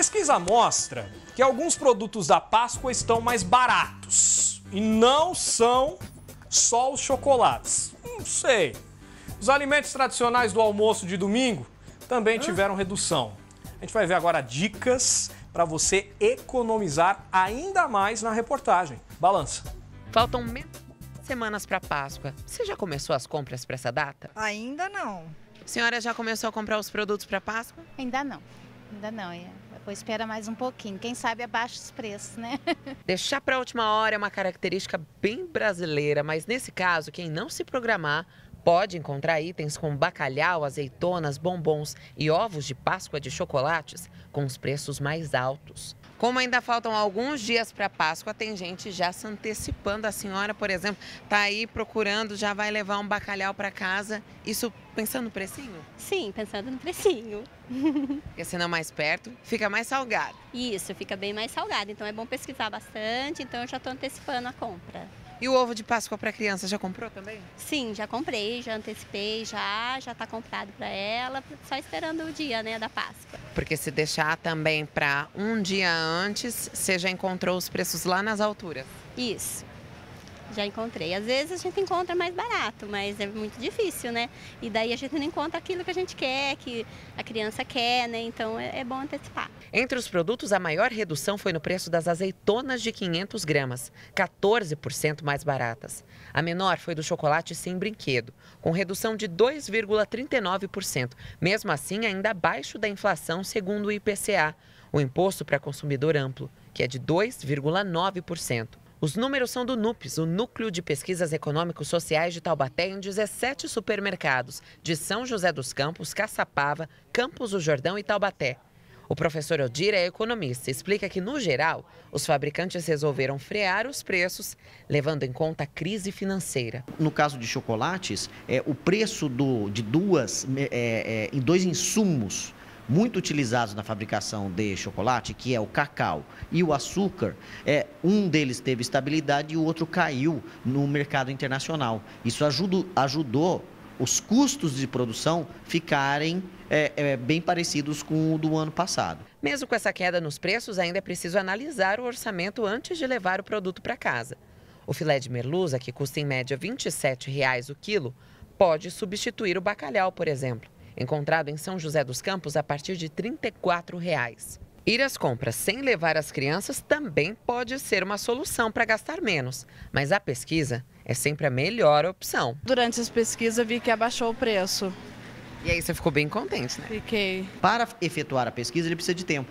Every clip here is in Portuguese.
pesquisa mostra que alguns produtos da Páscoa estão mais baratos e não são só os chocolates. Não sei. Os alimentos tradicionais do almoço de domingo também tiveram redução. A gente vai ver agora dicas para você economizar ainda mais na reportagem. Balança. Faltam menos semanas para Páscoa. Você já começou as compras para essa data? Ainda não. A senhora já começou a comprar os produtos para Páscoa? Ainda não. Ainda não, é. Ou espera mais um pouquinho. Quem sabe abaixa os preços, né? Deixar para a última hora é uma característica bem brasileira, mas nesse caso, quem não se programar Pode encontrar itens como bacalhau, azeitonas, bombons e ovos de Páscoa de chocolates com os preços mais altos. Como ainda faltam alguns dias para Páscoa, tem gente já se antecipando. A senhora, por exemplo, está aí procurando, já vai levar um bacalhau para casa. Isso pensando no precinho? Sim, pensando no precinho. Porque senão mais perto, fica mais salgado. Isso, fica bem mais salgado. Então é bom pesquisar bastante. Então eu já estou antecipando a compra. E o ovo de Páscoa para criança já comprou também? Sim, já comprei, já antecipei, já já está comprado para ela, só esperando o dia, né, da Páscoa. Porque se deixar também para um dia antes, você já encontrou os preços lá nas alturas. Isso. Já encontrei. Às vezes a gente encontra mais barato, mas é muito difícil, né? E daí a gente não encontra aquilo que a gente quer, que a criança quer, né? Então é, é bom antecipar. Entre os produtos, a maior redução foi no preço das azeitonas de 500 gramas, 14% mais baratas. A menor foi do chocolate sem brinquedo, com redução de 2,39%, mesmo assim ainda abaixo da inflação, segundo o IPCA, o imposto para consumidor amplo, que é de 2,9%. Os números são do NUPES, o Núcleo de Pesquisas Econômicos Sociais de Taubaté, em 17 supermercados de São José dos Campos, Caçapava, Campos do Jordão e Taubaté. O professor Odir é economista e explica que, no geral, os fabricantes resolveram frear os preços, levando em conta a crise financeira. No caso de chocolates, é, o preço do, de duas, é, é, é dois insumos muito utilizados na fabricação de chocolate, que é o cacau e o açúcar, é, um deles teve estabilidade e o outro caiu no mercado internacional. Isso ajudou, ajudou os custos de produção ficarem é, é, bem parecidos com o do ano passado. Mesmo com essa queda nos preços, ainda é preciso analisar o orçamento antes de levar o produto para casa. O filé de merluza, que custa em média R$ 27 o quilo, pode substituir o bacalhau, por exemplo encontrado em São José dos Campos a partir de R$ 34. Reais. Ir às compras sem levar as crianças também pode ser uma solução para gastar menos, mas a pesquisa é sempre a melhor opção. Durante as pesquisas vi que abaixou o preço. E aí você ficou bem contente, né? Fiquei. Para efetuar a pesquisa, ele precisa de tempo.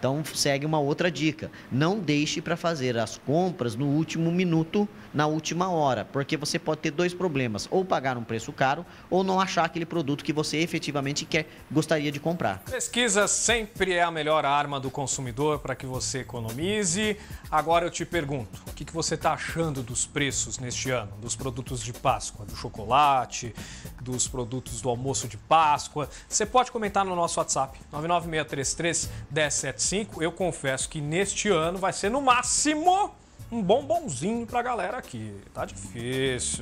Então segue uma outra dica: não deixe para fazer as compras no último minuto, na última hora, porque você pode ter dois problemas: ou pagar um preço caro, ou não achar aquele produto que você efetivamente quer, gostaria de comprar. Pesquisa sempre é a melhor arma do consumidor para que você economize. Agora eu te pergunto: o que, que você está achando dos preços neste ano, dos produtos de Páscoa, do chocolate, dos produtos do almoço de Páscoa. Você pode comentar no nosso WhatsApp, 99633-1075. Eu confesso que neste ano vai ser no máximo um bombonzinho para a galera aqui. Tá difícil.